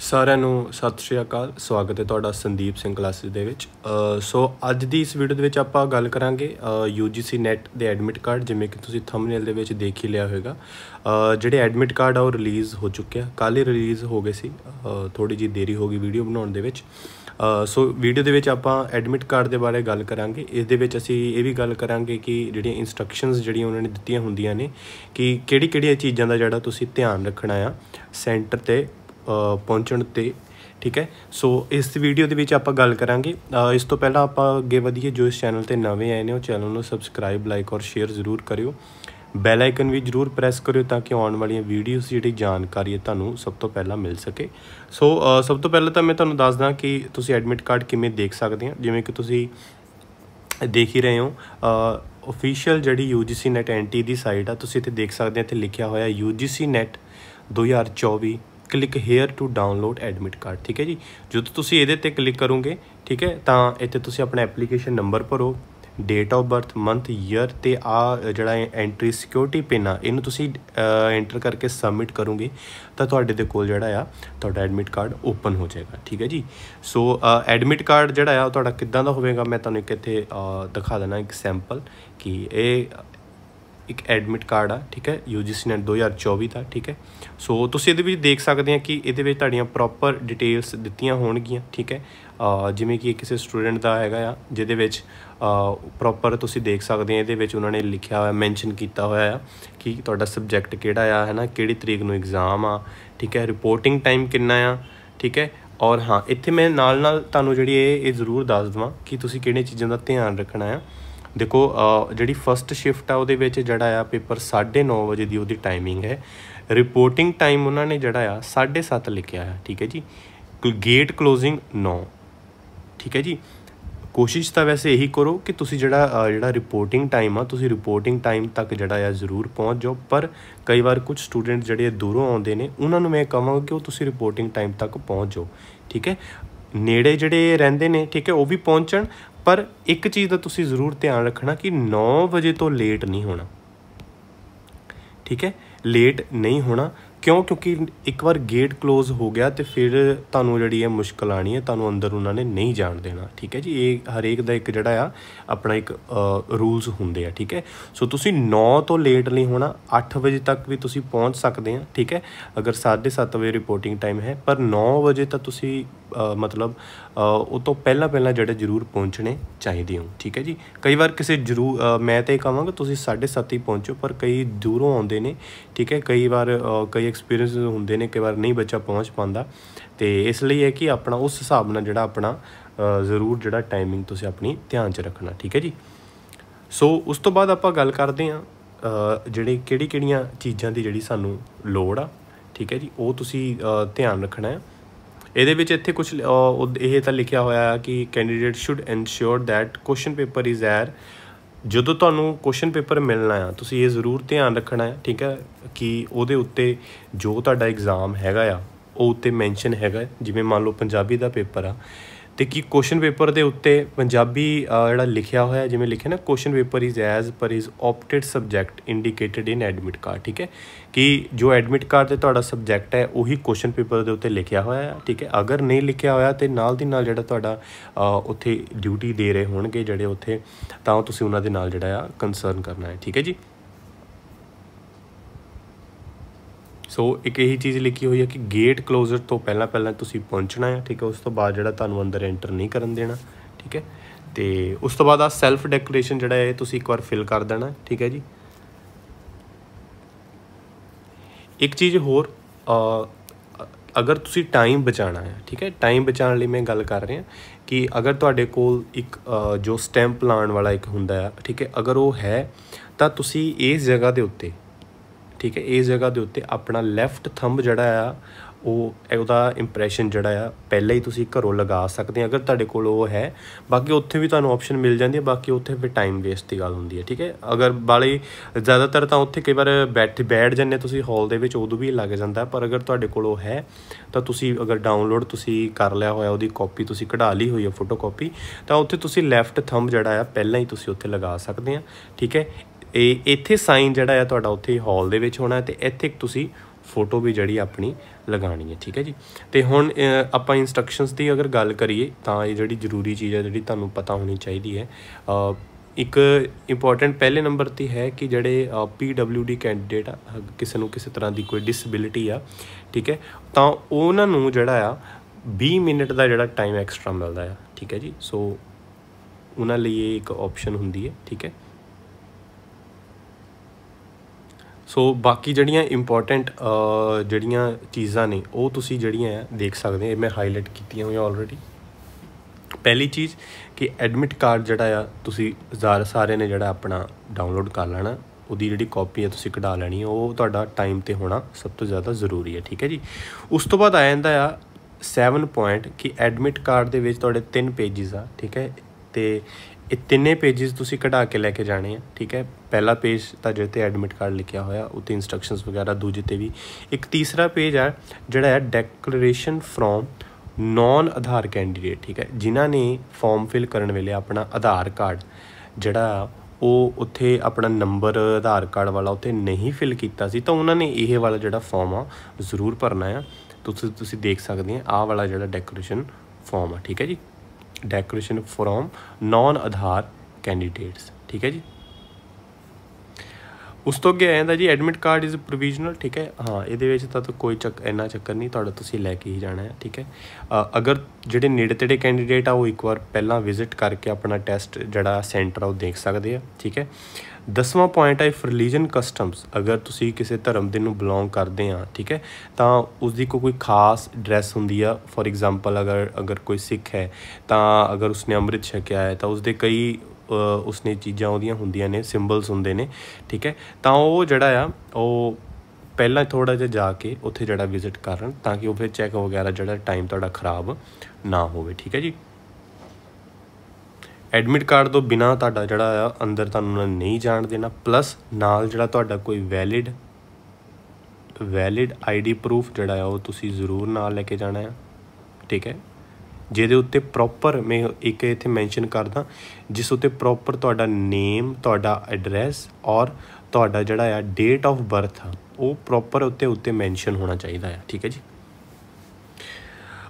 ਸਾਰਿਆਂ ਨੂੰ ਸਤਿ ਸ਼੍ਰੀ ਅਕਾਲ ਸਵਾਗਤ ਹੈ ਤੁਹਾਡਾ ਸੰਦੀਪ ਸਿੰਘ ਕਲਾਸਿਸ ਦੇ ਵਿੱਚ ਸੋ ਅੱਜ ਦੀ ਇਸ ਵੀਡੀਓ ਦੇ ਵਿੱਚ ਆਪਾਂ ਗੱਲ ਕਰਾਂਗੇ UGC ਨੈਟ ਦੇ ਐਡਮਿਟ ਕਾਰਡ ਜਿਵੇਂ ਕਿ ਤੁਸੀਂ ਥੰਬਨੇਲ ਦੇ ਵਿੱਚ ਦੇਖ ਹੀ ਲਿਆ ਹੋਵੇਗਾ ਜਿਹੜੇ ਐਡਮਿਟ ਕਾਰਡ ਆ ਉਹ ਰਿਲੀਜ਼ ਹੋ ਚੁੱਕਿਆ ਕੱਲ ਹੀ ਰਿਲੀਜ਼ ਹੋ ਗਏ ਸੀ ਥੋੜੀ ਜੀ ਦੇਰੀ ਹੋ ਗਈ ਵੀਡੀਓ ਬਣਾਉਣ ਦੇ ਵਿੱਚ ਸੋ ਵੀਡੀਓ ਦੇ ਵਿੱਚ ਆਪਾਂ ਐਡਮਿਟ ਕਾਰਡ ਦੇ ਬਾਰੇ ਗੱਲ ਕਰਾਂਗੇ ਇਸ ਦੇ ਵਿੱਚ ਅਸੀਂ ਇਹ ਵੀ ਗੱਲ ਕਰਾਂਗੇ ਕਿ ਜਿਹੜੀਆਂ ਇਨਸਟਰਕਸ਼ਨਸ ਜਿਹੜੀਆਂ ਉਹਨਾਂ ਨੇ ਦਿੱਤੀਆਂ ਹੁੰਦੀਆਂ ਨੇ ਕਿ ਕਿਹੜੀ-ਕਿਹੜੀਆਂ ਚੀਜ਼ਾਂ ਦਾ ਜਿਹੜਾ ਤੁਸੀਂ ਧਿਆਨ ਰੱਖਣਾ ਆ ਸੈਂਟਰ ਤੇ ਪਹੁੰਚਣ ਤੇ ਠੀਕ ਹੈ ਸੋ ਇਸ ਵੀਡੀਓ ਦੇ ਵਿੱਚ ਆਪਾਂ ਗੱਲ ਕਰਾਂਗੇ ਇਸ ਤੋਂ ਪਹਿਲਾਂ ਆਪਾਂ ਅੱਗੇ ਵਧੀਏ ਜੋ ਇਸ ਚੈਨਲ ਤੇ ਨਵੇਂ ਆਏ ਨੇ ਉਹ ਚੈਨਲ ਨੂੰ ਸਬਸਕ੍ਰਾਈਬ ਲਾਈਕ ਔਰ ਸ਼ੇਅਰ ਜ਼ਰੂਰ ਕਰਿਓ ਬੈਲ ਆਈਕਨ ਵੀ ਜ਼ਰੂਰ ਪ੍ਰੈਸ ਕਰਿਓ ਤਾਂ ਕਿ ਆਉਣ ਵਾਲੀਆਂ ਵੀਡੀਓਜ਼ ਜਿਹੜੀ ਜਾਣਕਾਰੀ ਹੈ ਤੁਹਾਨੂੰ ਸਭ ਤੋਂ ਪਹਿਲਾਂ ਮਿਲ ਸਕੇ ਸੋ ਸਭ ਤੋਂ ਪਹਿਲਾਂ ਤਾਂ ਮੈਂ ਤੁਹਾਨੂੰ ਦੱਸਦਾ ਕਿ ਤੁਸੀਂ ਐਡਮਿਟ ਕਾਰਡ ਕਿਵੇਂ ਦੇਖ ਸਕਦੇ ਹੋ ਜਿਵੇਂ ਕਿ ਤੁਸੀਂ ਦੇਖ ਹੀ ਰਹੇ ਹੋ ਅਫੀਸ਼ੀਅਲ ਜਿਹੜੀ UGC NET NT ਦੀ ਸਾਈਟ ਆ ਤੁਸੀਂ ਇੱਥੇ ਦੇਖ ਸਕਦੇ ਹੋ ਇੱਥੇ ਲਿਖਿਆ ਹੋਇਆ UGC NET 2024 click here to download admit card ਠੀਕ ਹੈ ਜੀ ਜਦੋਂ ਤੁਸੀਂ ਇਹਦੇ ਤੇ ਕਲਿੱਕ ਕਰੋਗੇ ਠੀਕ ਹੈ ਤਾਂ ਇੱਥੇ ਤੁਸੀਂ ਆਪਣਾ ਐਪਲੀਕੇਸ਼ਨ ਨੰਬਰ ਭਰੋ date of birth month year ਤੇ ਆ ਜਿਹੜਾ ਐਂਟਰੀ ਸਿਕਿਉਰਿਟੀ ਪਿਨ ਆ ਇਹਨੂੰ ਤੁਸੀਂ ਐਂਟਰ ਕਰਕੇ ਸਬਮਿਟ ਕਰੋਗੇ ਤਾਂ ਤੁਹਾਡੇ ਦੇ ਕੋਲ ਜਿਹੜਾ ਆ ਤੁਹਾਡਾ ਐਡਮਿਟ ਕਾਰਡ ਓਪਨ ਹੋ ਜਾਏਗਾ ਠੀਕ ਹੈ ਜੀ ਸੋ ਐਡਮਿਟ ਕਾਰਡ ਜਿਹੜਾ ਆ ਤੁਹਾਡਾ ਕਿੱਦਾਂ ਦਾ ਹੋਵੇਗਾ ਮੈਂ ਤੁਹਾਨੂੰ ਇੱਕ ਇੱਥੇ ਦਿਖਾ ਦੇਣਾ ਇੱਕ ਸੈਂਪਲ ਕਿ ਇਹ ਇੱਕ ਐਡਮਿਟ ਕਾਰਡ ਆ ਠੀਕ ਹੈ UGC ਨੈਟ 2024 ਦਾ ਠੀਕ ਹੈ ਸੋ ਤੁਸੀਂ ਇਹਦੇ ਵਿੱਚ ਦੇਖ ਸਕਦੇ ਆ ਕਿ ਇਹਦੇ ਵਿੱਚ ਤੁਹਾਡੀਆਂ ਪ੍ਰੋਪਰ ਡਿਟੇਲਸ ਦਿੱਤੀਆਂ ਹੋਣਗੀਆਂ ਠੀਕ ਹੈ ਜਿਵੇਂ ਕਿ ਕਿਸੇ ਸਟੂਡੈਂਟ ਦਾ ਹੈਗਾ ਆ ਜਿਹਦੇ ਵਿੱਚ ਪ੍ਰੋਪਰ ਤੁਸੀਂ ਦੇਖ ਸਕਦੇ ਆ ਇਹਦੇ ਵਿੱਚ ਉਹਨਾਂ ਨੇ ਲਿਖਿਆ ਹੋਇਆ ਮੈਂਸ਼ਨ ਕੀਤਾ ਹੋਇਆ ਆ ਕਿ ਤੁਹਾਡਾ ਸਬਜੈਕਟ ਕਿਹੜਾ ਆ ਹੈਨਾ ਕਿਹੜੀ ਤਰੀਕ ਨੂੰ ਐਗਜ਼ਾਮ ਆ ਠੀਕ ਹੈ ਰਿਪੋਰਟਿੰਗ ਟਾਈਮ ਕਿੰਨਾ ਆ ਠੀਕ ਹੈ ਔਰ ਹਾਂ ਇੱਥੇ ਮੈਂ ਨਾਲ ਨਾਲ ਤੁਹਾਨੂੰ ਜਿਹੜੀ ਇਹ ਜ਼ਰੂਰ ਦੱਸ ਦਵਾਂ ਕਿ ਤੁਸੀਂ ਕਿਹੜੀਆਂ ਚੀਜ਼ਾਂ ਦਾ ਧਿਆਨ ਰੱਖਣਾ ਆ ਦੇਖੋ ਜਿਹੜੀ ਫਰਸਟ ਸ਼ਿਫਟ ਆ ਉਹਦੇ ਵਿੱਚ ਜਿਹੜਾ ਆ ਪੇਪਰ 9:30 ਵਜੇ ਦੀ ਉਹਦੀ ਟਾਈਮਿੰਗ ਹੈ ਰਿਪੋਰਟਿੰਗ ਟਾਈਮ ਉਹਨਾਂ ਨੇ ਜਿਹੜਾ ਆ 7:30 ਲਿਖਿਆ ਹੈ ਠੀਕ ਹੈ ਜੀ ਗੇਟ ਕਲੋਜ਼ਿੰਗ 9 ਠੀਕ ਹੈ ਜੀ ਕੋਸ਼ਿਸ਼ ਤਾਂ ਵੈਸੇ ਇਹੀ ਕਰੋ ਕਿ ਤੁਸੀਂ ਜਿਹੜਾ ਜਿਹੜਾ ਰਿਪੋਰਟਿੰਗ ਟਾਈਮ ਆ ਤੁਸੀਂ ਰਿਪੋਰਟਿੰਗ ਟਾਈਮ ਤੱਕ ਜਿਹੜਾ ਆ ਜ਼ਰੂਰ ਪਹੁੰਚ ਜਾਓ ਪਰ ਕਈ ਵਾਰ ਕੁਝ ਸਟੂਡੈਂਟ ਜਿਹੜੇ ਦੂਰੋਂ ਆਉਂਦੇ ਨੇ ਉਹਨਾਂ ਨੂੰ ਮੈਂ ਕਹਾਂਗਾ ਕਿ ਉਹ ਤੁਸੀਂ ਰਿਪੋਰਟਿੰਗ ਟਾਈਮ ਤੱਕ ਪਹੁੰਚ ਜਾਓ ਠੀਕ ਹੈ ਨੇੜੇ ਜਿਹੜੇ ਰਹਿੰਦੇ ਨੇ ਠੀਕ ਹੈ ਉਹ ਵੀ ਪਹੁੰਚਣ ਪਰ ਇੱਕ ਚੀਜ਼ ਦਾ ਤੁਸੀਂ ਜ਼ਰੂਰ ਧਿਆਨ ਰੱਖਣਾ ਕਿ 9 ਵਜੇ ਤੋਂ ਲੇਟ ਨਹੀਂ ਹੋਣਾ ਠੀਕ ਹੈ ਲੇਟ ਨਹੀਂ ਹੋਣਾ ਕਿਉਂ ਕਿਉਂਕਿ ਇੱਕ ਵਾਰ ਗੇਟ ক্লোਜ਼ ਹੋ ਗਿਆ ਤੇ ਫਿਰ ਤੁਹਾਨੂੰ ਜਿਹੜੀ ਹੈ ਮੁਸ਼ਕਲ ਆਣੀ ਹੈ ਤੁਹਾਨੂੰ ਅੰਦਰ ਉਹਨਾਂ ਨੇ ਨਹੀਂ ਜਾਣ ਦੇਣਾ ਠੀਕ ਹੈ ਜੀ ਇਹ ਹਰੇਕ ਦਾ ਇੱਕ ਜਿਹੜਾ ਆ ਆਪਣਾ ਇੱਕ ਰੂਲਸ ਹੁੰਦੇ ਆ ਠੀਕ ਹੈ ਸੋ ਤੁਸੀਂ 9 ਤੋਂ ਲੇਟ ਨਹੀਂ ਹੋਣਾ 8 ਵਜੇ ਤੱਕ ਵੀ ਤੁਸੀਂ ਪਹੁੰਚ ਸਕਦੇ ਆ ਠੀਕ ਹੈ ਅਗਰ 7:30 ਵਜੇ ਰਿਪੋਰਟਿੰਗ ਟਾਈਮ ਹੈ ਪਰ 9 ਵਜੇ ਤਾਂ ਤੁਸੀਂ ਮਤਲਬ ਉਹ ਤੋਂ ਪਹਿਲਾਂ ਪਹਿਲਾਂ ਜਿਹੜੇ ਜ਼ਰੂਰ ਪਹੁੰਚਣੇ ਚਾਹੀਦੇ ਹੋ ਠੀਕ ਹੈ ਜੀ ਕਈ ਵਾਰ ਕਿਸੇ ਜ਼ਰੂਰ ਮੈਂ ਤੇ ਕਹਾਂਗਾ ਤੁਸੀਂ 7:30 ਹੀ ਪਹੁੰਚੋ ਪਰ ਕਈ ਦੂਰੋਂ ਆਉਂਦੇ ਨੇ ਠੀਕ ਹੈ ਕਈ ਵਾਰ ਕਈ ਐਕਸਪੀਰੀਅੰਸ ਹੁੰਦੇ ਨੇ ਕਈ ਵਾਰ ਨਹੀਂ ਬੱਚਾ ਪਹੁੰਚ ਪਾਉਂਦਾ ਤੇ ਇਸ ਲਈ ਹੈ ਕਿ ਆਪਣਾ ਉਸ ਹਿਸਾਬ ਨਾਲ ਜਿਹੜਾ ਆਪਣਾ ਜ਼ਰੂਰ ਜਿਹੜਾ ਟਾਈਮਿੰਗ ਤੁਸੀਂ ਆਪਣੀ ਧਿਆਨ 'ਚ ਰੱਖਣਾ ਠੀਕ ਹੈ ਜੀ ਸੋ ਉਸ ਤੋਂ ਬਾਅਦ ਆਪਾਂ ਗੱਲ ਕਰਦੇ ਹਾਂ ਜਿਹੜੇ ਕਿਹੜੀ ਕਿਹੜੀਆਂ ਚੀਜ਼ਾਂ ਦੀ ਜਿਹੜੀ ਸਾਨੂੰ ਲੋੜ ਆ ਠੀਕ ਹੈ ਜੀ ਉਹ ਤੁਸੀਂ ਧਿਆਨ ਰੱਖਣਾ ਹੈ ਇਹਦੇ ਵਿੱਚ ਇੱਥੇ ਕੁਝ ਇਹ ਤਾਂ ਲਿਖਿਆ ਹੋਇਆ ਕਿ candidate should ensure that question paper is air ਜਦੋਂ ਤੁਹਾਨੂੰ ਕੁਐਸਚਨ ਪੇਪਰ ਮਿਲਣਾ ਆ ਤੁਸੀਂ ਇਹ ਜ਼ਰੂਰ ਧਿਆਨ ਰੱਖਣਾ ਹੈ ਠੀਕ ਹੈ ਕਿ ਉਹਦੇ ਉੱਤੇ ਜੋ ਤੁਹਾਡਾ ਐਗਜ਼ਾਮ ਹੈਗਾ ਆ ਉਹ ਉੱਤੇ ਮੈਂਸ਼ਨ ਹੈਗਾ ਜਿਵੇਂ ਮੰਨ ਲਓ ਪੰਜਾਬੀ ਦਾ ਪੇਪਰ ਆ ਤੇ ਕੀ ਕੁਐਸਚਨ ਪੇਪਰ ਦੇ ਉੱਤੇ ਪੰਜਾਬੀ ਜਿਹੜਾ ਲਿਖਿਆ ਹੋਇਆ ਜਿਵੇਂ ਲਿਖਿਆ ਨਾ question paper is as per is opted subject indicated in admit card ਠੀਕ ਹੈ ਕਿ ਜੋ ਐਡਮਿਟ ਕਾਰਡ ਤੇ ਤੁਹਾਡਾ ਸਬਜੈਕਟ ਹੈ ਉਹੀ ਕੁਐਸਚਨ ਪੇਪਰ ਦੇ ਉੱਤੇ ਲਿਖਿਆ ਹੋਇਆ ਹੈ ਠੀਕ ਹੈ ਅਗਰ ਨਹੀਂ ਲਿਖਿਆ ਹੋਇਆ ਤੇ ਨਾਲ ਦੀ ਨਾਲ ਜਿਹੜਾ ਤੁਹਾਡਾ ਉੱਥੇ ਡਿਊਟੀ ਦੇ ਰਹੇ ਹੋਣਗੇ ਜਿਹੜੇ ਉੱਥੇ ਤਾਂ ਤੁਸੀਂ ਉਹਨਾਂ ਦੇ ਨਾਲ ਜਿਹੜਾ ਆ ਕੰਸਰਨ ਕਰਨਾ ਹੈ ਠੀਕ ਹੈ ਜੀ ਸੋ ਇੱਕ ਇਹੀ ਚੀਜ਼ ਲਿਖੀ ਹੋਈ ਹੈ ਕਿ ਗੇਟ ਕਲੋਜ਼ਰ ਤੋਂ ਪਹਿਲਾਂ ਪਹਿਲਾਂ ਤੁਸੀਂ ਪਹੁੰਚਣਾ ਹੈ ਠੀਕ ਹੈ ਉਸ ਤੋਂ ਬਾਅਦ ਜਿਹੜਾ ਤੁਹਾਨੂੰ ਅੰਦਰ ਐਂਟਰ ਨਹੀਂ ਕਰਨ ਦੇਣਾ ਠੀਕ ਹੈ ਤੇ ਉਸ ਤੋਂ ਬਾਅਦ ਆ ਸੈਲਫ ਡੈਕੋਰੇਸ਼ਨ ਜਿਹੜਾ ਹੈ ਤੁਸੀਂ ਇੱਕ ਵਾਰ ਫਿਲ ਕਰ ਦੇਣਾ ਠੀਕ ਹੈ ਜੀ ਇੱਕ ਚੀਜ਼ ਹੋਰ ਅਗਰ ਤੁਸੀਂ ਟਾਈਮ ਬਚਾਣਾ ਹੈ ਠੀਕ ਹੈ ਟਾਈਮ ਬਚਾਉਣ ਲਈ ਮੈਂ ਗੱਲ ਕਰ ਰਿਹਾ ਕਿ ਅਗਰ ਤੁਹਾਡੇ ਕੋਲ ਇੱਕ ਜੋ ਸਟੈਂਪ ਲਾਉਣ ਵਾਲਾ ਇੱਕ ਹੁੰਦਾ ਹੈ ਠੀਕ ਹੈ ਅਗਰ ਉਹ ਹੈ ਤਾਂ ਤੁਸੀਂ ਇਸ ਜਗ੍ਹਾ ਦੇ ਉੱਤੇ ਠੀਕ ਹੈ ਇਸ ਜਗ੍ਹਾ ਦੇ ਉੱਤੇ ਆਪਣਾ ਲੈਫਟ ਥੰਬ ਜਿਹੜਾ ਆ ਉਹ ਉਹਦਾ ਇੰਪ੍ਰੈਸ਼ਨ ਜਿਹੜਾ ਆ ਪਹਿਲਾਂ ਹੀ ਤੁਸੀਂ ਘਰੋਂ ਲਗਾ ਸਕਦੇ ਆ ਅਗਰ ਤੁਹਾਡੇ ਕੋਲ ਉਹ ਹੈ ਬਾਕੀ ਉੱਥੇ ਵੀ ਤੁਹਾਨੂੰ ਆਪਸ਼ਨ ਮਿਲ ਜਾਂਦੀ ਹੈ ਬਾਕੀ ਉੱਥੇ ਫਿਰ ਟਾਈਮ ਵੇਸਟ ਦੀ ਗੱਲ ਹੁੰਦੀ ਹੈ ਠੀਕ ਹੈ ਅਗਰ ਬਾਲੇ ਜ਼ਿਆਦਾਤਰ ਤਾਂ ਉੱਥੇ ਕਈ ਵਾਰ ਬੈਠ ਬੈਠ ਜੰਨੇ ਤੁਸੀਂ ਹਾਲ ਦੇ ਵਿੱਚ ਉਦੋਂ ਵੀ ਲੱਗ ਜਾਂਦਾ ਪਰ ਅਗਰ ਤੁਹਾਡੇ ਕੋਲ ਉਹ ਹੈ ਤਾਂ ਤੁਸੀਂ ਅਗਰ ਡਾਊਨਲੋਡ ਤੁਸੀਂ ਕਰ ਲਿਆ ਹੋਇਆ ਉਹਦੀ ਕਾਪੀ ਤੁਸੀਂ ਕਢਾ ਲਈ ਹੋਈ ਹੈ ਫੋਟੋ ਕਾਪੀ ਤਾਂ ਉੱਥੇ ਤੁਸੀਂ ਲੈਫਟ ਥੰਬ ਜਿਹੜਾ ਆ ਪਹਿਲਾਂ ਹੀ ਤੁਸੀਂ ਉੱਥੇ ਲਗਾ ਸਕਦੇ ਆ ਠੀਕ ਹੈ ਇਹ ਇੱਥੇ ਸਾਈਨ ਜਿਹੜਾ ਆ ਤੁਹਾਡਾ ਉੱਥੇ ਹਾਲ ਦੇ ਵਿੱਚ ਹੋਣਾ ਤੇ ਇੱਥੇ ਤੁਸੀਂ ਫੋਟੋ ਵੀ ਜਿਹੜੀ ਆਪਣੀ ਲਗਾਣੀ ਹੈ ਠੀਕ ਹੈ ਜੀ ਤੇ ਹੁਣ ਆਪਾਂ ਇਨਸਟਰਕਸ਼ਨਸ ਦੀ ਅਗਰ ਗੱਲ ਕਰੀਏ ਤਾਂ ਇਹ ਜਿਹੜੀ ਜ਼ਰੂਰੀ ਚੀਜ਼ ਹੈ ਜਿਹੜੀ ਤੁਹਾਨੂੰ ਪਤਾ ਹੋਣੀ ਚਾਹੀਦੀ ਹੈ ਇੱਕ ਇੰਪੋਰਟੈਂਟ ਪਹਿਲੇ ਨੰਬਰ ਤੇ ਹੈ ਕਿ ਜਿਹੜੇ ਪੀਡਬਲਯੂਡੀ ਕੈਂਡੀਡੇਟ ਕਿਸੇ ਨੂੰ ਕਿਸੇ ਤਰ੍ਹਾਂ ਦੀ ਕੋਈ ਡਿਸੇਬਿਲਿਟੀ ਆ ਠੀਕ ਹੈ ਤਾਂ ਉਹਨਾਂ ਨੂੰ ਜਿਹੜਾ ਆ 20 ਮਿੰਟ ਦਾ ਜਿਹੜਾ ਟਾਈਮ ਐਕਸਟਰਾ ਮਿਲਦਾ ਆ ਠੀਕ ਹੈ ਜੀ ਸੋ ਉਹਨਾਂ ਲਈ ਇਹ ਇੱਕ ਆਪਸ਼ਨ ਹੁੰਦੀ ਹੈ ਠੀਕ ਹੈ ਸੋ ਬਾਕੀ ਜਿਹੜੀਆਂ ਇੰਪੋਰਟੈਂਟ ਜਿਹੜੀਆਂ ਚੀਜ਼ਾਂ ਨੇ ਉਹ ਤੁਸੀਂ ਜਿਹੜੀਆਂ ਆ ਦੇਖ ਸਕਦੇ ਆ ਮੈਂ ਹਾਈਲਾਈਟ ਕੀਤੀਆਂ ਹੋਈਆਂ ਆਲਰੇਡੀ ਪਹਿਲੀ ਚੀਜ਼ ਕਿ ਐਡਮਿਟ ਕਾਰਡ ਜਿਹੜਾ ਆ ਤੁਸੀਂ ਜ਼ਾਰ ਸਾਰੇ ਨੇ ਜਿਹੜਾ ਆਪਣਾ ਡਾਊਨਲੋਡ ਕਰ ਲੈਣਾ ਉਹਦੀ ਜਿਹੜੀ ਕਾਪੀ ਆ ਤੁਸੀਂ ਕਢਾ ਲੈਣੀ ਉਹ ਤੁਹਾਡਾ ਟਾਈਮ ਤੇ ਹੋਣਾ ਸਭ ਤੋਂ ਜ਼ਿਆਦਾ ਜ਼ਰੂਰੀ ਹੈ ਠੀਕ ਹੈ ਜੀ ਉਸ ਤੋਂ ਬਾਅਦ ਆ ਜਾਂਦਾ ਆ 7 ਪੁਆਇੰਟ ਕਿ ਐਡਮਿਟ ਕਾਰਡ ਦੇ ਵਿੱਚ ਤੁਹਾਡੇ ਤਿੰਨ ਪੇजेस ਆ ਠੀਕ ਹੈ ਤੇ ਇਹ ਤਿੰਨੇ ਪੇजेस ਤੁਸੀਂ ਕਢਾ ਕੇ ਲੈ ਕੇ ਜਾਣੇ ਆ ਠੀਕ ਹੈ ਪਹਿਲਾ ਪੇਜ ਤਾਂ ਜਿਹਦੇ ਤੇ ਐਡਮਿਟ ਕਾਰਡ ਲਿਖਿਆ ਹੋਇਆ ਉੱਤੇ ਇਨਸਟਰਕਸ਼ਨਸ ਵਗੈਰਾ ਦੂਜੇ ਤੇ ਵੀ ਇੱਕ ਤੀਸਰਾ ਪੇਜ ਆ ਜਿਹੜਾ ਹੈ declaration from non Aadhaar candidate ਠੀਕ ਹੈ ਜਿਨ੍ਹਾਂ ਨੇ ਫਾਰਮ ਫਿਲ ਕਰਨ ਵੇਲੇ ਆਪਣਾ ਆਧਾਰ ਕਾਰਡ ਜਿਹੜਾ ਉਹ ਉੱਥੇ ਆਪਣਾ ਨੰਬਰ ਆਧਾਰ ਕਾਰਡ ਵਾਲਾ ਉੱਥੇ ਨਹੀਂ ਫਿਲ ਕੀਤਾ ਸੀ ਤਾਂ ਉਹਨਾਂ ਨੇ ਇਹ ਵਾਲਾ ਜਿਹੜਾ ਫਾਰਮ ਆ ਜ਼ਰੂਰ ਭਰਨਾ ਆ ਤੁਸੀਂ ਤੁਸੀਂ ਦੇਖ ਸਕਦੇ ਆ ਆਹ ਵਾਲਾ ਜਿਹੜਾ ਡੈਕੋਰੇਸ਼ਨ ਫਾਰਮ ਆ ਠੀਕ ਹੈ ਜੀ decoration from non Aadhaar candidates ਠੀਕ ਹੈ ਜੀ ਉਸ ਤੋਂ ਅੱਗੇ ਆ ਜਾਂਦਾ ਜੀ ਐਡਮਿਟ ਕਾਰਡ ਇਜ਼ ਪ੍ਰੋਵੀਜ਼ਨਲ ਠੀਕ ਹੈ ਹਾਂ ਇਹਦੇ ਵਿੱਚ ਤਾਂ ਕੋਈ ਚੱਕ ਇੰਨਾ ਚੱਕਰ ਨਹੀਂ ਤੁਹਾਡਾ ਤੁਸੀਂ ਲੈ ਕੇ ਹੀ ਜਾਣਾ ਹੈ ਠੀਕ ਹੈ ਅਗਰ ਜਿਹੜੇ ਨੇੜੇ ਤੇੜੇ ਕੈਂਡੀਡੇਟ ਆ ਉਹ ਇੱਕ ਵਾਰ ਪਹਿਲਾਂ ਵਿਜ਼ਿਟ ਕਰਕੇ ਆਪਣਾ ਟੈਸਟ ਜਿਹੜਾ ਸੈਂਟਰ ਆ ਉਹ ਦੇਖ ਸਕਦੇ ਆ ਠੀਕ ਹੈ ਦਸਵਾਂ ਪੁਆਇੰਟ ਹੈ ਇਫ ਰਿਲੀਜੀਅਨ ਕਸਟਮਸ ਅਗਰ ਤੁਸੀਂ ਕਿਸੇ ਧਰਮ ਦੇ ਨੂੰ ਬਿਲੋਂਗ ਕਰਦੇ ਆ ਠੀਕ ਹੈ ਤਾਂ ਉਸ ਦੀ ਕੋਈ ਖਾਸ ਡਰੈਸ ਹੁੰਦੀ ਆ ਫੋਰ ਐਗਜ਼ਾਮਪਲ ਅਗਰ ਅਗਰ ਕੋਈ ਸਿੱਖ ਹੈ ਤਾਂ ਅਗਰ ਉਸਨੇ ਅੰਮ੍ਰਿਤ ਛਕਿਆ ਹੈ ਤਾਂ ਉਸ ਦੇ ਕਈ ਉਸਨੇ ਚੀਜ਼ਾਂ ਉਹਦੀਆਂ ਹੁੰਦੀਆਂ ਨੇ ਸਿੰਬਲਸ ਹੁੰਦੇ ਨੇ ਠੀਕ ਹੈ ਤਾਂ ਉਹ ਜਿਹੜਾ ਆ ਉਹ ਪਹਿਲਾਂ ਥੋੜਾ ਜਿਹਾ ਜਾ ਕੇ ਉੱਥੇ ਜਿਹੜਾ ਵਿਜ਼ਿਟ ਕਰਨ ਤਾਂ ਕਿ ਉਹ ਫਿਰ ਚੈੱਕ ਵਗੈਰਾ ਜਿਹੜਾ ਟਾਈਮ ਤੁਹਾਡਾ ਖਰਾਬ ਨਾ ਹੋਵੇ ਠੀਕ ਹੈ ਜੀ ਐਡਮਿਟ ਕਾਰਡ ਤੋਂ ਬਿਨਾ ਤੁਹਾਡਾ ਜਿਹੜਾ ਆ ਅੰਦਰ ਤੁਹਾਨੂੰ ਨਹੀਂ ਜਾਣ ਦੇਣਾ ਪਲੱਸ ਨਾਲ ਜਿਹੜਾ ਤੁਹਾਡਾ ਕੋਈ ਵੈਲਿਡ ਵੈਲਿਡ ਆਈਡੀ ਪ੍ਰੂਫ ਜਿਹੜਾ ਆ ਉਹ ਤੁਸੀਂ ਜ਼ਰੂਰ ਨਾਲ ਲੈ ਕੇ ਜਾਣਾ ਹੈ ਠੀਕ ਹੈ ਜਿਹਦੇ ਉੱਤੇ ਪ੍ਰੋਪਰ ਮੈਂ ਇੱਕ ਇੱਥੇ ਮੈਂਸ਼ਨ ਕਰਦਾ ਜਿਸ ਉੱਤੇ ਪ੍ਰੋਪਰ ਤੁਹਾਡਾ ਨੇਮ ਤੁਹਾਡਾ ਐਡਰੈਸ ਔਰ ਤੁਹਾਡਾ ਜਿਹੜਾ ਆ ਡੇਟ ਆਫ ਬਰਥ ਆ ਉਹ ਪ੍ਰੋਪਰ ਉੱਤੇ ਉੱਤੇ ਮੈਂਸ਼ਨ ਹੋਣਾ ਚਾਹੀਦਾ ਆ ਠੀਕ ਹੈ ਜੀ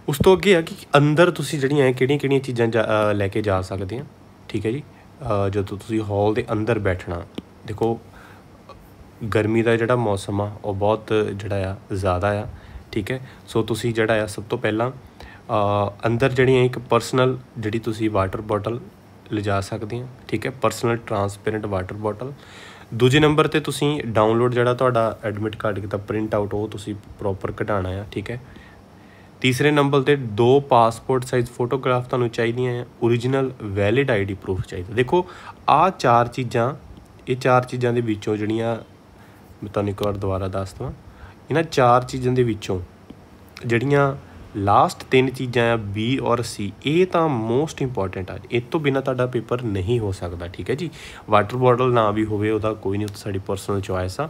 ਉਸ ਤੋਂ ਅੱਗੇ ਆ ਕਿ ਅੰਦਰ ਤੁਸੀਂ ਜਿਹੜੀਆਂ ਹੈ ਕਿਹੜੀਆਂ ਕਿਹੜੀਆਂ ਚੀਜ਼ਾਂ ਲੈ ਕੇ ਜਾ ਸਕਦੇ ਆ ਠੀਕ ਹੈ ਜੀ ਜਦੋਂ ਤੁਸੀਂ ਹਾਲ ਦੇ ਅੰਦਰ ਬੈਠਣਾ ਦੇਖੋ ਗਰਮੀ ਦਾ ਜਿਹੜਾ ਮੌਸਮ ਆ ਉਹ ਬਹੁਤ ਜਿਹੜਾ ਆ ਜ਼ਿਆਦਾ ਆ ਠੀਕ ਹੈ ਸੋ ਤੁਸੀਂ ਜਿਹੜਾ ਆ ਸਭ ਤੋਂ ਪਹਿਲਾਂ ਅੰਦਰ ਜਿਹੜੀਆਂ ਇੱਕ ਪਰਸਨਲ ਜਿਹੜੀ ਤੁਸੀਂ ਵਾਟਰ ਬੋਟਲ ਲਿਜਾ ਸਕਦੇ ਆ ਠੀਕ ਹੈ ਪਰਸਨਲ ਟਰਾਂਸਪੇਰੈਂਟ ਵਾਟਰ ਬੋਟਲ ਦੂਜੇ ਨੰਬਰ ਤੇ ਤੁਸੀਂ ਡਾਊਨਲੋਡ ਜਿਹੜਾ ਤੁਹਾਡਾ ਐਡਮਿਟ ਕਾਰਡ ਕਿਤਾ ਪ੍ਰਿੰਟ ਆਊਟ ਉਹ ਤੁਸੀਂ ਪ੍ਰੋਪਰ ਕਢਾਣਾ ਆ ਠੀਕ ਹੈ ਤੀਸਰੇ ਨੰਬਰ ਤੇ ਦੋ ਪਾਸਪੋਰਟ ਸਾਈਜ਼ ਫੋਟੋਗ੍ਰਾਫ ਤੁਹਾਨੂੰ ਚਾਹੀਦੀਆਂ ਆ origignal ਵੈਲਿਡ ਆਈਡੀ ਪ੍ਰੂਫ ਚਾਹੀਦਾ ਦੇਖੋ ਆ ਚਾਰ ਚੀਜ਼ਾਂ ਇਹ ਚਾਰ ਚੀਜ਼ਾਂ ਦੇ ਵਿੱਚੋਂ ਜਿਹੜੀਆਂ ਮੈਂ ਤੁਹਾਨੂੰ ਇੱਕ ਵਾਰ ਦੁਬਾਰਾ ਦੱਸ ਦਵਾਂ ਇਹਨਾਂ ਚਾਰ ਚੀਜ਼ਾਂ ਦੇ ਵਿੱਚੋਂ ਜਿਹੜੀਆਂ ਲਾ ਤਿੰਨ ਚੀਜ਼ਾਂ ਆ ਬੀ ਔਰ ਸੀ ਇਹ ਤਾਂ ਮੋਸਟ ਇੰਪੋਰਟੈਂਟ ਆ ਇਹ ਤੋਂ ਬਿਨਾ ਤੁਹਾਡਾ ਪੇਪਰ ਨਹੀਂ ਹੋ ਸਕਦਾ ਠੀਕ ਹੈ ਜੀ ਵਾਟਰ ਬੋਟਲ ਨਾ ਵੀ ਹੋਵੇ ਉਹਦਾ ਕੋਈ ਨਹੀਂ ਉਹ ਸਾਡੀ ਪਰਸਨਲ ਚੁਆਇਸ ਆ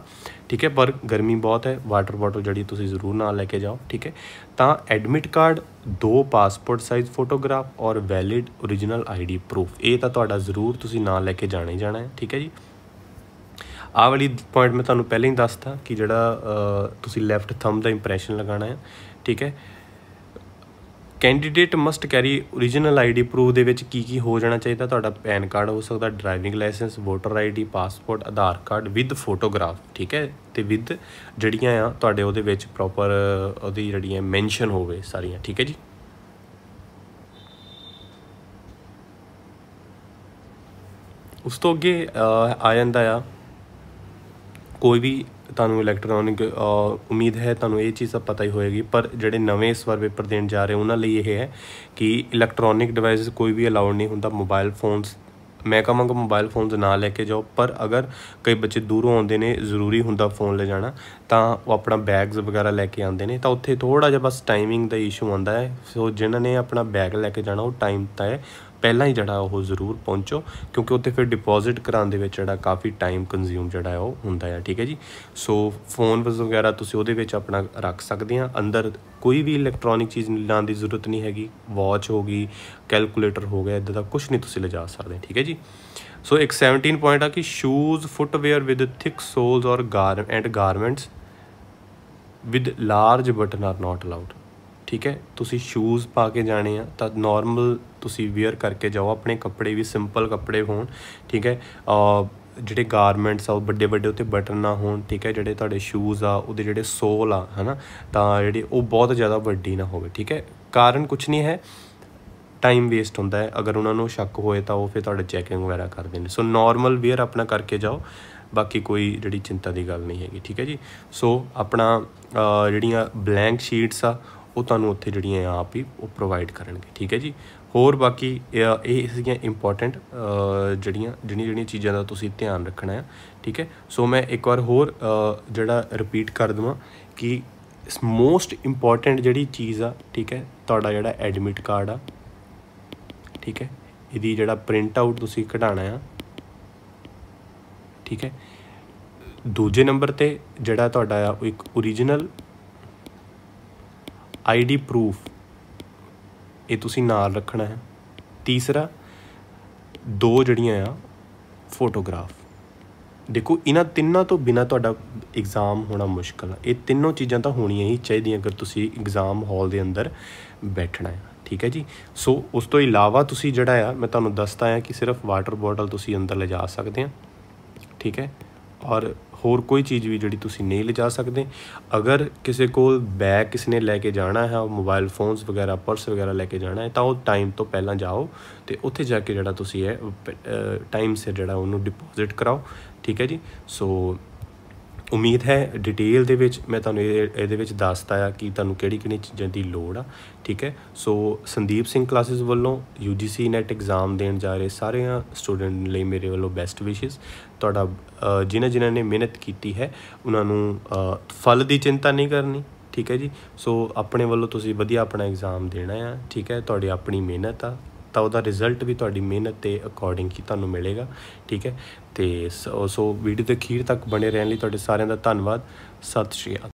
ਠੀਕ ਹੈ ਪਰ ਗਰਮੀ ਬਹੁਤ ਹੈ ਵਾਟਰ ਬੋਟਲ ਜਿਹੜੀ ਤੁਸੀਂ ਜ਼ਰੂਰ ਨਾਲ ਲੈ ਕੇ ਜਾਓ ਠੀਕ ਹੈ ਤਾਂ ਐਡਮਿਟ ਕਾਰਡ ਦੋ ਪਾਸਪੋਰਟ ਸਾਈਜ਼ ਫੋਟੋਗ੍ਰਾਫ ਔਰ ਵੈਲਿਡ origignal ID ਪ੍ਰੂਫ ਇਹ ਤਾਂ ਤੁਹਾਡਾ ਜ਼ਰੂਰ ਤੁਸੀਂ ਨਾਲ ਲੈ ਕੇ ਜਾਣਾ ਜਾਣਾ ਹੈ ਠੀਕ ਹੈ ਜੀ ਆ ਵਾਲੀ ਪੁਆਇੰਟ ਮੈਂ ਤੁਹਾਨੂੰ ਪਹਿਲਾਂ ਹੀ ਦੱਸਤਾ ਕਿ ਜਿਹੜਾ ਤੁਸੀਂ ਲੈਫਟ ਥੰਬ ਦਾ ਇੰਪ੍ਰੈਸ਼ਨ ਲਗਾਣਾ ਹੈ ਠੀਕ ਹੈ candidate must carry origignal ID proof ਦੇ ਵਿੱਚ ਕੀ ਕੀ ਹੋ ਜਾਣਾ ਚਾਹੀਦਾ ਤੁਹਾਡਾ ਪੈਨ ਕਾਰਡ ਹੋ ਸਕਦਾ driving licence voter ID passport Aadhaar card with photograph ਠੀਕ ਹੈ ਤੇ ਵਿਦ ਜਿਹੜੀਆਂ ਆ ਤੁਹਾਡੇ ਉਹਦੇ ਵਿੱਚ ਪ੍ਰੋਪਰ ਉਹਦੀ ਜਿਹੜੀਆਂ ਮੈਂਸ਼ਨ ਹੋਵੇ ਸਾਰੀਆਂ ਠੀਕ ਹੈ ਜੀ ਉਸ ਤੋਂ ਅੱਗੇ ਆ ਜਾਂਦਾ ਆ ਕੋਈ ਵੀ ਤੁਹਾਨੂੰ ਇਲੈਕਟ੍ਰੋਨਿਕ ਉਮੀਦ ਹੈ ਤੁਹਾਨੂੰ ਇਹ ਚੀਜ਼ ਸਭ ਪਤਾ ਹੀ ਹੋਏਗੀ ਪਰ ਜਿਹੜੇ ਨਵੇਂ ਇਸ ਵਾਰ ਪੇਪਰ ਦੇਣ ਜਾ ਰਹੇ ਉਹਨਾਂ ਲਈ ਇਹ ਹੈ ਕਿ ਇਲੈਕਟ੍ਰੋਨਿਕ ਡਿਵਾਈਸ ਕੋਈ ਵੀ ਅਲਾਉਡ ਨਹੀਂ ਹੁੰਦਾ ਮੋਬਾਈਲ ਫੋਨਸ ਮੈਂ ਕਹਾਂਗਾ ਮੋਬਾਈਲ ਫੋਨਸ ਨਾ ਲੈ ਕੇ ਜਾਓ ਪਰ ਅਗਰ ਕਈ ਬੱਚੇ ਦੂਰੋਂ ਆਉਂਦੇ ਨੇ ਜ਼ਰੂਰੀ ਹੁੰਦਾ ਫੋਨ ਲੈ ਜਾਣਾ ਤਾਂ ਉਹ ਆਪਣਾ ਬੈਗਸ ਵਗੈਰਾ ਲੈ ਕੇ ਆਉਂਦੇ ਨੇ ਤਾਂ ਉੱਥੇ ਥੋੜਾ ਜਿਹਾ ਬਸ ਟਾਈਮਿੰਗ ਦਾ ਇਸ਼ੂ ਆਉਂਦਾ ਹੈ ਸੋ ਜਿਨ੍ਹਾਂ ਨੇ ਆਪਣਾ ਬੈਗ ਲੈ ਕੇ ਜਾਣਾ ਉਹ ਟਾਈਮ ਹੈ ਪਹਿਲਾਂ ਹੀ ਜਿਹੜਾ ਉਹ ਜ਼ਰੂਰ ਪਹੁੰਚੋ ਕਿਉਂਕਿ ਉੱਥੇ ਫਿਰ ਡਿਪੋਜ਼ਿਟ ਕਰਾਉਣ ਦੇ ਵਿੱਚ ਜਿਹੜਾ ਕਾਫੀ ਟਾਈਮ ਕੰਜ਼ਿਊਮ ਜਿਹੜਾ ਉਹ ਹੁੰਦਾ ਹੈ ਠੀਕ ਹੈ ਜੀ ਸੋ ਫੋਨ ਵਗੈਰਾ ਤੁਸੀਂ ਉਹਦੇ ਵਿੱਚ ਆਪਣਾ ਰੱਖ ਸਕਦੇ ਆ ਅੰਦਰ ਕੋਈ ਵੀ ਇਲੈਕਟ੍ਰੋਨਿਕ ਚੀਜ਼ ਲਾਣ ਦੀ ਜ਼ਰੂਰਤ ਨਹੀਂ ਹੈਗੀ ਵਾਚ ਹੋ ਗਈ ਕੈਲਕੂਲੇਟਰ ਹੋ ਗਿਆ ਇਦਾਂ ਦਾ ਕੁਝ ਨਹੀਂ ਤੁਸੀਂ ਲਿਜਾ ਸਕਦੇ ਠੀਕ ਹੈ ਜੀ ਸੋ ਇੱਕ 17 ਪੁਆਇੰਟ ਆ ਕਿ shoes footwear with thick soles ਔਰ ਗਾਰ and garments with large button are not allowed ਠੀਕ ਹੈ ਤੁਸੀਂ ਸ਼ੂਜ਼ ਪਾ ਕੇ ਜਾਣੇ ਆ ਤਾਂ ਨਾਰਮਲ ਤੁਸੀਂ ਵੇਅਰ ਕਰਕੇ ਜਾਓ ਆਪਣੇ ਕੱਪੜੇ ਵੀ ਸਿੰਪਲ ਕੱਪੜੇ ਹੋਣ ਠੀਕ ਹੈ ਆ ਜਿਹੜੇ ਗਾਰਮੈਂਟਸ ਆ ਉਹ ਵੱਡੇ ਵੱਡੇ ਉੱਤੇ ਬਟਨ ਨਾ ਹੋਣ ਠੀਕ ਹੈ ਜਿਹੜੇ ਤੁਹਾਡੇ ਸ਼ੂਜ਼ ਆ ਉਹਦੇ ਜਿਹੜੇ ਸੋਲ ਆ ਹਨਾ ਤਾਂ ਜਿਹੜੇ ਉਹ ਬਹੁਤ ਜ਼ਿਆਦਾ ਵੱਡੀ ਨਾ ਹੋਵੇ ਠੀਕ ਹੈ ਕਾਰਨ ਕੁਝ ਨਹੀਂ ਹੈ ਟਾਈਮ ਵੇਸਟ ਹੁੰਦਾ ਹੈ ਅਗਰ ਉਹਨਾਂ ਨੂੰ ਸ਼ੱਕ ਹੋਏ ਤਾਂ ਉਹ ਫਿਰ ਤੁਹਾਡਾ ਚੈਕਿੰਗ ਵਗੈਰਾ ਕਰਦੇ ਨੇ ਸੋ ਨਾਰਮਲ ਵੇਅਰ ਆਪਣਾ ਕਰਕੇ ਜਾਓ ਬਾਕੀ ਕੋਈ ਜਿਹੜੀ ਚਿੰਤਾ ਦੀ ਗੱਲ ਨਹੀਂ ਹੈਗੀ ਠੀਕ ਹੈ ਜੀ ਸੋ ਆਪਣਾ ਜਿਹੜੀਆਂ ਬਲੈਂਕ ਸ਼ੀਟਸ ਆ ਉਹ ਤੁਹਾਨੂੰ ਉੱਥੇ ਜਿਹੜੀਆਂ ਆਪ ਹੀ ਉਹ ਪ੍ਰੋਵਾਈਡ ਕਰਨਗੇ ਠੀਕ ਹੈ ਜੀ ਹੋਰ ਬਾਕੀ ਇਹ ਸੀਗੀਆਂ ਇੰਪੋਰਟੈਂਟ ਜਿਹੜੀਆਂ ਜਿਹੜੀਆਂ ਜਿਹੜੀਆਂ ਚੀਜ਼ਾਂ ਦਾ ਤੁਸੀਂ ਧਿਆਨ ਰੱਖਣਾ ਹੈ ਠੀਕ ਹੈ ਸੋ ਮੈਂ ਇੱਕ ਵਾਰ ਹੋਰ ਜਿਹੜਾ ਰਿਪੀਟ ਕਰ ਦਵਾਂ ਕਿ ਮੋਸਟ ਇੰਪੋਰਟੈਂਟ ਜਿਹੜੀ ਚੀਜ਼ ਆ ਠੀਕ ਹੈ ਤੁਹਾਡਾ ਜਿਹੜਾ ਐਡਮਿਟ ਕਾਰਡ ਆ ਠੀਕ ਹੈ ਇਹਦੀ ਜਿਹੜਾ ਪ੍ਰਿੰਟ ਆਊਟ ਤੁਸੀਂ ਕਢਾਣਾ ਆ ਠੀਕ ਹੈ ਦੂਜੇ ਨੰਬਰ ਤੇ ਜਿਹੜਾ ਤੁਹਾਡਾ ਆ ਇੱਕ origignal ਆਈਡੀ ਪ੍ਰੂਫ ਇਹ ਤੁਸੀਂ ਨਾਲ ਰੱਖਣਾ ਹੈ ਤੀਸਰਾ ਦੋ ਜਿਹੜੀਆਂ ਆ ਫੋਟੋਗ੍ਰਾਫ ਦੇਖੋ ਇਹਨਾਂ ਤਿੰਨਾਂ ਤੋਂ ਬਿਨਾ ਤੁਹਾਡਾ ਐਗਜ਼ਾਮ ਹੋਣਾ ਮੁਸ਼ਕਲ ਹੈ ਇਹ ਤਿੰਨੋਂ ਚੀਜ਼ਾਂ ਤਾਂ ਹੋਣੀਆਂ ਹੀ ਚਾਹੀਦੀਆਂ ਅਗਰ ਤੁਸੀਂ ਐਗਜ਼ਾਮ ਹਾਲ ਦੇ ਅੰਦਰ ਬੈਠਣਾ ਹੈ ਠੀਕ ਹੈ ਜੀ ਸੋ ਉਸ ਤੋਂ ਇਲਾਵਾ ਤੁਸੀਂ ਜਿਹੜਾ ਆ ਮੈਂ ਤੁਹਾਨੂੰ ਦੱਸਤਾ ਆ ਕਿ ਸਿਰਫ ਵਾਟਰ ਬੋਟਲ ਤੁਸੀਂ ਅੰਦਰ ਲਿਜਾ ਸਕਦੇ ਆ ਠੀਕ ਹੈ ਔਰ ਹੋਰ ਕੋਈ ਚੀਜ਼ ਵੀ ਜਿਹੜੀ ਤੁਸੀਂ ਨਹੀਂ ਲਿਜਾ ਸਕਦੇ ਅਗਰ ਕਿਸੇ ਕੋਲ ਬੈਗ ਕਿਸ ਨੇ ਲੈ ਕੇ ਜਾਣਾ ਹੈ ਮੋਬਾਈਲ ਫੋਨਸ ਵਗੈਰਾ ਪਰਸ ਵਗੈਰਾ ਲੈ ਕੇ ਜਾਣਾ ਹੈ ਤਾਂ ਉਹ ਟਾਈਮ ਤੋਂ ਪਹਿਲਾਂ ਜਾਓ ਤੇ ਉੱਥੇ ਜਾ ਕੇ ਜਿਹੜਾ ਤੁਸੀਂ ਹੈ ਟਾਈਮ ਸਿਰ ਜਿਹੜਾ ਉਹਨੂੰ ਡਿਪੋਜ਼ਿਟ ਕਰਾਓ ਠੀਕ ਹੈ ਜੀ ਸੋ ਉਮੀਦ ਹੈ ਡਿਟੇਲ ਦੇ ਵਿੱਚ ਮੈਂ ਤੁਹਾਨੂੰ ਇਹਦੇ ਵਿੱਚ ਦੱਸਤਾ ਆ ਕਿ ਤੁਹਾਨੂੰ ਕਿਹੜੀ ਕਿਹੜੀ ਚੀਜ਼ਾਂ ਦੀ ਲੋੜ ਆ ਠੀਕ ਹੈ ਸੋ ਸੰਦੀਪ ਸਿੰਘ ਕਲਾਸਿਸ ਵੱਲੋਂ UGC NET ਐਗਜ਼ਾਮ ਦੇਣ ਜਾ ਰਹੇ ਸਾਰੇ ਸਟੂਡੈਂਟ ਲਈ ਮੇਰੇ ਵੱਲੋਂ ਬੈਸਟ ਵਿਸ਼ੇਸ ਤੁਹਾਡਾ ਜਿਨ੍ਹਾਂ ਜਿਨ੍ਹਾਂ ਨੇ ਮਿਹਨਤ ਕੀਤੀ ਹੈ ਉਹਨਾਂ ਨੂੰ ਫਲ ਦੀ ਚਿੰਤਾ ਨਹੀਂ ਕਰਨੀ ਠੀਕ ਹੈ ਜੀ ਸੋ ਆਪਣੇ ਵੱਲੋਂ ਤੁਸੀਂ ਵਧੀਆ ਆਪਣਾ ਐਗਜ਼ਾਮ ਦੇਣਾ ਆ ਠੀਕ ਹੈ ਤੁਹਾਡੀ ਆਪਣੀ ਮਿਹਨਤ ਆ ਤਾਂ ਉਹਦਾ ਰਿਜ਼ਲਟ ਵੀ ਤੁਹਾਡੀ ਮਿਹਨਤ ਤੇ ਅਕੋਰਡਿੰਗ ਹੀ ਤੁਹਾਨੂੰ ਮਿਲੇਗਾ ਠੀਕ ਹੈ ਤੇ ਸੋ ਵੀਡੀਓ ਦੇ ਅਖੀਰ ਤੱਕ ਬਣੇ ਰਹਿਣ ਲਈ ਤੁਹਾਡੇ ਸਾਰਿਆਂ ਦਾ ਧੰਨਵਾਦ ਸਤਿ ਸ਼੍ਰੀ ਅਕਾਲ